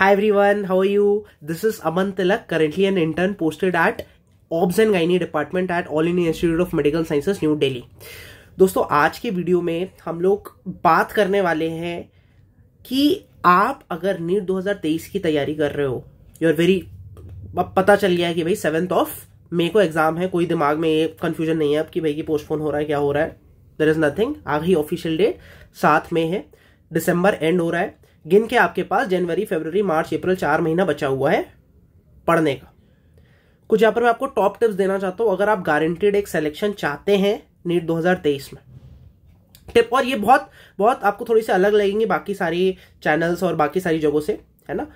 Hi everyone, how are you? This is Aman Tilak, currently an intern posted at Obs and gynae department at All India Institute of Medical Sciences, New Delhi. दोस्तों आज के video में हम लोग बात करने वाले हैं कि आप अगर नीट 2023 की तैयारी कर रहे हो आर वेरी अब पता चल गया है कि भाई सेवेंथ ऑफ मे को एग्जाम है कोई दिमाग में ये कंफ्यूजन नहीं है अब कि भाई ये पोस्टपोन हो रहा है क्या हो रहा है there is nothing the official date सात मे है दिसंबर एंड हो रहा है गिन के आपके पास जनवरी फरवरी मार्च अप्रैल चार महीना बचा हुआ है पढ़ने का कुछ यहाँ पर मैं आपको टॉप टिप्स देना चाहता हूँ अगर आप गारंटेड एक सिलेक्शन चाहते हैं नीट 2023 में टिप और ये बहुत बहुत आपको थोड़ी सी अलग लगेंगे बाकी सारी चैनल्स और बाकी सारी जगहों से है ना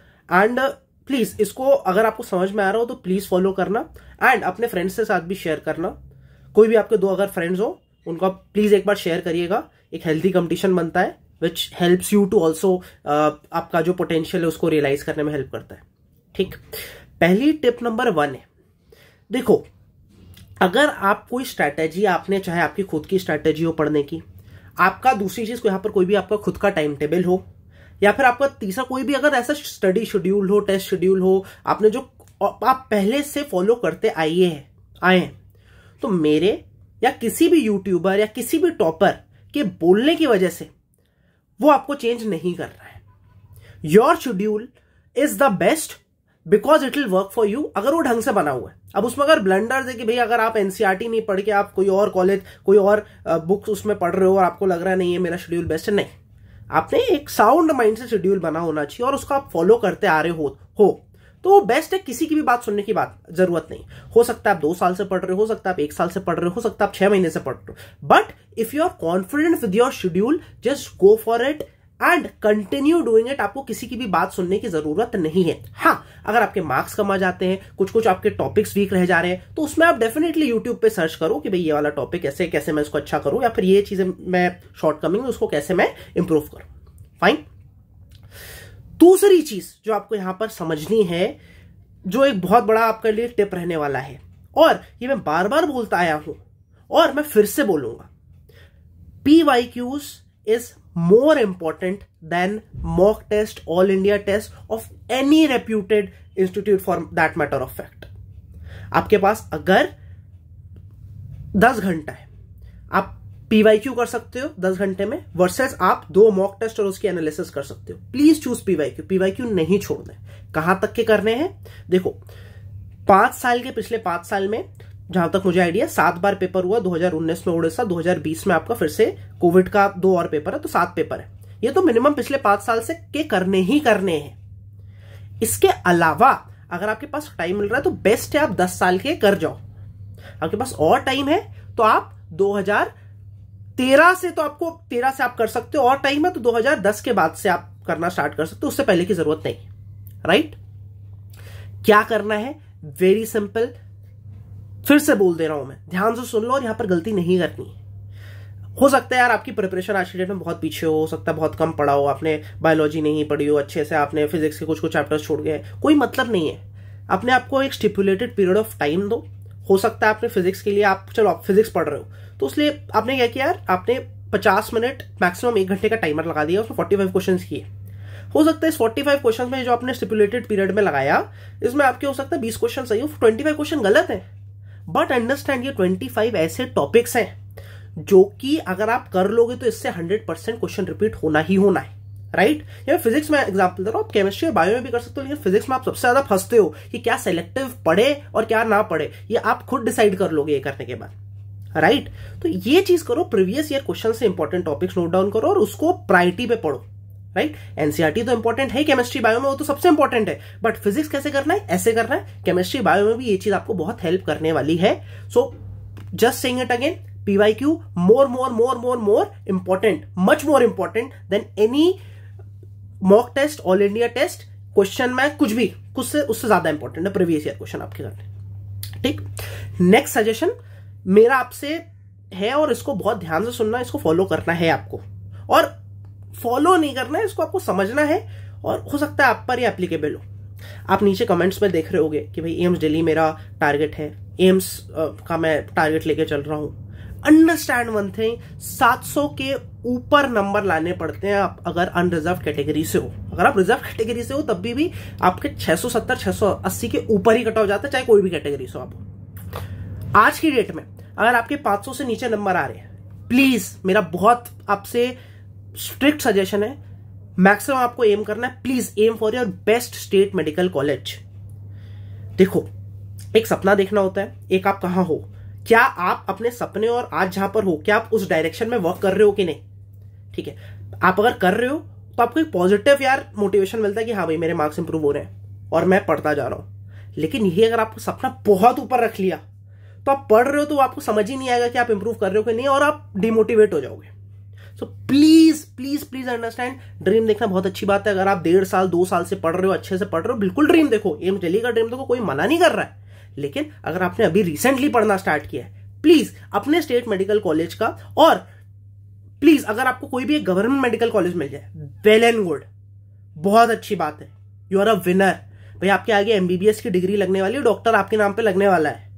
एंड प्लीज़ इसको अगर आपको समझ में आ रहा हो तो प्लीज़ फॉलो करना एंड अपने फ्रेंड्स के साथ भी शेयर करना कोई भी आपके दो अगर फ्रेंड्स हो उनको आप प्लीज़ एक बार शेयर करिएगा एक हेल्थी कंपटीशन बनता है which helps you to also आपका जो पोटेंशियल है उसको रियलाइज करने में हेल्प करता है ठीक पहली टिप नंबर वन है देखो अगर आप कोई स्ट्रैटेजी आपने चाहे आपकी खुद की स्ट्रैटेजी हो पढ़ने की आपका दूसरी चीज़ को यहाँ पर कोई भी आपका खुद का टाइम टेबल हो या फिर आपका तीसरा कोई भी अगर ऐसा स्टडी शेड्यूल हो टेस्ट शेड्यूल हो आपने जो आप पहले से फॉलो करते आइए हैं आए हैं तो मेरे या किसी भी यूट्यूबर या किसी भी टॉपर के बोलने की वजह से वो आपको चेंज नहीं कर रहा है your schedule is the best because it will work for you अगर वो ढंग से बना हुआ है अब उसमें अगर ब्लेंडर है कि भाई अगर आप एनसीआरटी e नहीं पढ़ के आप कोई और कॉलेज कोई और बुक्स उसमें पढ़ रहे हो और आपको लग रहा है नहीं है मेरा शेड्यूल बेस्ट है नहीं आपने एक साउंड माइंड से शेड्यूल बना होना चाहिए और उसको आप फॉलो करते आ रहे हो, हो तो वो बेस्ट है किसी की भी बात सुनने की बात जरूरत नहीं हो सकता है आप दो साल से पढ़ रहे हो सकता है आप एक साल से पढ़ रहे हो सकता है आप छह महीने से पढ़ रहे हो but if you are confident with your schedule just go for it and continue doing it आपको किसी की भी बात सुनने की जरूरत नहीं है हाँ अगर आपके मार्क्स कमा जाते हैं कुछ कुछ आपके टॉपिक्स वीक रह जा रहे हैं तो उसमें आप डेफिनेटली यूट्यूब पे सर्च करो कि भाई ये वाला टॉपिक ऐसे कैसे मैं इसको अच्छा करूँ या फिर ये चीजें मैं शॉर्टकमिंग उसको कैसे मैं इंप्रूव करूँ फाइन दूसरी चीज जो आपको यहां पर समझनी है जो एक बहुत बड़ा आपके लिए टिप रहने वाला है और ये मैं बार बार बोलता आया हूं और मैं फिर से बोलूंगा P Y Qs is more important than mock test all India test of any reputed institute for that matter of fact आपके पास अगर दस घंटा है आप पीवाईक्यू कर सकते हो दस घंटे में वर्सेस आप दो मॉक टेस्ट और उसकी एनालिसिस कर सकते हो प्लीज चूज पीवाईक्यू पीवाईक्यू नहीं छोड़ने कहां तक के करने हैं देखो पांच साल के पिछले पांच साल में जहां तक मुझे आइडिया सात बार पेपर हुआ 2019 में उड़ीसा 2020 में आपका फिर से कोविड का दो और पेपर है तो सात पेपर है ये तो मिनिमम पिछले पांच साल से के करने ही करने हैं इसके अलावा अगर आपके पास टाइम मिल रहा है तो बेस्ट है आप दस साल के कर जाओ आपके पास और टाइम है तो आप तेरह से तो आपको तेरह से आप कर सकते हो और टाइम है तो 2010 के बाद से आप करना स्टार्ट कर सकते हो उससे पहले की जरूरत नहीं राइट क्या करना है वेरी सिंपल फिर से बोल दे रहा हूं मैं ध्यान से सुन लो और यहां पर गलती नहीं करनी हो सकता है यार आपकी प्रिपरेशन आज के डेट में बहुत पीछे हो सकता है बहुत कम पढ़ा हो आपने बायोलॉजी नहीं पढ़ी हो अच्छे से आपने फिजिक्स के कुछ कुछ चैप्टर्स छोड़ गए कोई मतलब नहीं है अपने आपको एक स्टिपुलेटेड पीरियड ऑफ टाइम दो हो सकता है आपने फिजिक्स के लिए आप चलो आप फिजिक्स पढ़ रहे हो तो इसलिए आपने क्या किया यार आपने पचास मिनट मैक्सिमम एक घंटे का टाइमर लगा दिया उसमें फोर्टी फाइव क्वेश्चन किए हो सकता है इस 45 क्वेश्चन में जो आपने स्टिपुलेटेड पीरियड में लगाया इसमें आपके हो सकता है बीस क्वेश्चन सही हो फाइव क्वेश्चन गलत है बट अंडरस्टैंड ये फाइव ऐसे टॉपिक्स हैं जो कि अगर आप कर लोगे तो इससे हंड्रेड परसेंट क्वेश्चन रिपीट होना ही होना है राइट या फिजिक्स में एग्जाम्पल दे रहा हूँ आप केमिस्ट्री और बायो में भी कर सकते हो लेकिन फिजिक्स में आप सबसे ज्यादा फंसते हो कि क्या सेलेक्टिव पढ़े और क्या ना पढ़े ये आप खुद डिसाइड कर लोगे ये करने के बाद राइट right? तो ये चीज करो प्रीवियस ईयर क्वेश्चन से इंपॉर्टेंट टॉपिक्स नोट डाउन करो और उसको प्रायोरिटी पे पढ़ो राइट एनसीआरटी e तो इंपॉर्टेंट है केमिस्ट्री बायो में वो तो सबसे इंपॉर्टेंट है बट फिजिक्स कैसे करना है ऐसे करना है केमिस्ट्री बायो में भी ये चीज आपको बहुत हेल्प करने वाली है so just saying it again PY Q more more more more more important much more important than any mock test all India test question में कुछ भी कुछ से उससे ज्यादा इंपॉर्टेंट है प्रीवियस ईयर क्वेश्चन आपके सामने ठीक नेक्स्ट सजेशन मेरा आपसे है और इसको बहुत ध्यान से सुनना है इसको फॉलो करना है आपको और फॉलो नहीं करना है इसको आपको समझना है और हो सकता है आप पर ये एप्लीकेबल हो आप नीचे कमेंट्स में देख रहे होगे कि भाई एम्स दिल्ली मेरा टारगेट है एम्स का मैं टारगेट लेके चल रहा हूँ अंडरस्टैंड वन थिंग 700 के ऊपर नंबर लाने पड़ते हैं आप अगर अनरिजर्व कैटेगरी से हो अगर आप रिजर्व कैटेगरी से हो तब भी, भी आपके 670 680 के ऊपर ही कट ऑफ जाता है चाहे कोई भी कैटेगरी से हो आप आज की डेट में अगर आपके 500 से नीचे नंबर आ रहे हैं प्लीज मेरा बहुत आपसे स्ट्रिक्ट सजेशन है मैक्सिमम आपको एम करना है please aim for your best state medical college देखो एक सपना देखना होता है एक आप कहाँ हो क्या आप अपने सपने और आज जहां पर हो क्या आप उस डायरेक्शन में वर्क कर रहे हो कि नहीं ठीक है आप अगर कर रहे हो तो आपको एक पॉजिटिव यार मोटिवेशन मिलता है कि हाँ भाई मेरे मार्क्स इंप्रूव हो रहे हैं और मैं पढ़ता जा रहा हूं लेकिन ये अगर आपको सपना बहुत ऊपर रख लिया तो आप पढ़ रहे हो तो आपको समझ ही नहीं आएगा कि आप इंप्रूव कर रहे हो कि नहीं और आप डिमोटिवेट हो जाओगे so please please please understand dream देखना बहुत अच्छी बात है अगर आप डेढ़ साल दो साल से पढ़ रहे हो अच्छे से पढ़ रहे हो बिल्कुल ड्रीम देखो एम डेली का ड्रीम देखो कोई मना नहीं कर रहा है लेकिन अगर आपने अभी रिसेंटली पढ़ना स्टार्ट किया है प्लीज अपने स्टेट मेडिकल कॉलेज का और प्लीज अगर आपको कोई भी एक गवर्नमेंट मेडिकल कॉलेज मिल जाए वेल एंड गुड बहुत अच्छी बात है यू आर अ विनर भाई आपके आगे एमबीबीएस की डिग्री लगने वाली है डॉक्टर आपके नाम पे लगने वाला है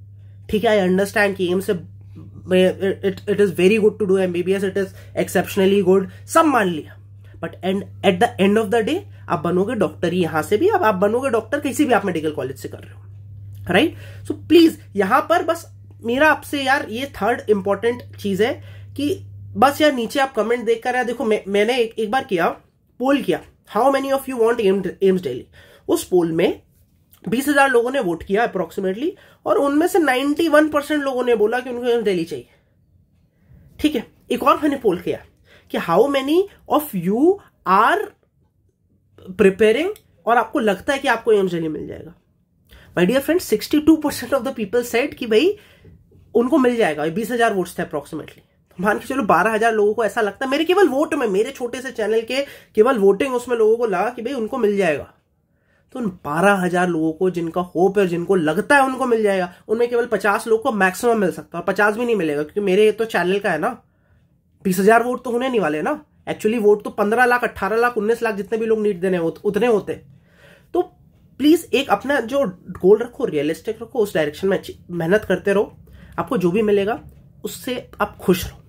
ठीक है आई अंडरस्टैंड कि AIIMS it it is very good to do MBBS it is exceptionally good सब मान लिया but and at the end of the day आप बनोगे डॉक्टर यहां से भी अब आप बनोगे डॉक्टर किसी भी आप मेडिकल कॉलेज से कर रहे हो राइट सो प्लीज यहां पर बस मेरा आपसे यार ये थर्ड इंपॉर्टेंट चीज है कि बस यार नीचे आप कमेंट देख कर यार देखो मैं, मैंने एक, एक बार किया पोल किया how many of you want AIIMS Delhi उस पोल में बीस हजार लोगों ने वोट किया अप्रोक्सीमेटली और उनमें से 91% वन परसेंट लोगों ने बोला कि उनको एम्स डेली चाहिए ठीक है एक और मैंने पोल किया कि how many of you are preparing और आपको लगता है कि आपको एम्स डेली मिल जाएगा my dear friend two percent of the people said कि भाई उनको मिल जाएगा बीस हजार वोट्स थे अप्रोक्सीमेटली तो मान के चलो बारह हजार लोगों को ऐसा लगता है मेरे केवल वोट में मेरे छोटे से चैनल के केवल वोटिंग उसमें लोगों को लगा कि भाई उनको मिल जाएगा तो उन बारह हजार लोगों को जिनका होप है जिनको लगता है उनको मिल जाएगा उनमें केवल पचास लोग को मैक्सिमम मिल सकता है और पचास भी नहीं मिलेगा क्योंकि मेरे तो चैनल का है ना बीस हजार वोट तो होने नहीं वाले ना एक्चुअली वोट तो पंद्रह लाख अट्ठारह लाख उन्नीस लाख जितने भी लोग नीट देने उतने होते तो प्लीज एक अपना जो गोल रखो रियलिस्टिक रखो उस डायरेक्शन में मेहनत करते रहो आपको जो भी मिलेगा उससे आप खुश रहो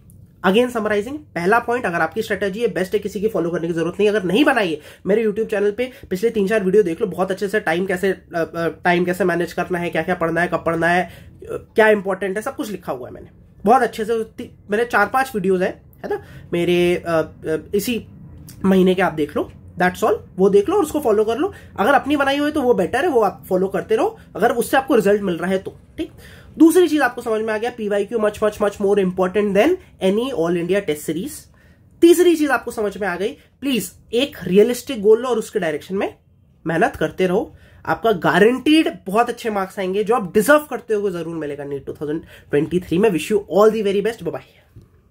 अगेन समराइजिंग पहला पॉइंट अगर आपकी स्ट्रेटेजी है बेस्ट है किसी की फॉलो करने की जरूरत नहीं अगर नहीं बनाइए मेरे यूट्यूब चैनल पे पिछले तीन चार वीडियो देख लो बहुत अच्छे से टाइम कैसे टाइम कैसे मैनेज करना है क्या क्या पढ़ना है कब पढ़ना है क्या इंपॉर्टेंट है सब कुछ लिखा हुआ है मैंने बहुत अच्छे से मेरे चार पांच वीडियोज है, है ना मेरे इसी महीने के आप देख लो दैट्स ऑल वो देख लो और उसको फॉलो कर लो अगर अपनी बनाई हुई तो वो बेटर है वो आप फॉलो करते रहो अगर उससे आपको रिजल्ट मिल रहा है तो ठीक दूसरी चीज आपको समझ में आ गया PY Q much much much more important than any all India test series तीसरी चीज आपको समझ में आ गई प्लीज एक रियलिस्टिक गोल लो और उसके डायरेक्शन में मेहनत करते रहो आपका गारंटीड बहुत अच्छे मार्क्स आएंगे जो आप डिजर्व करते हो जरूर मिलेगा नीट थ्री में wish you all the very best bye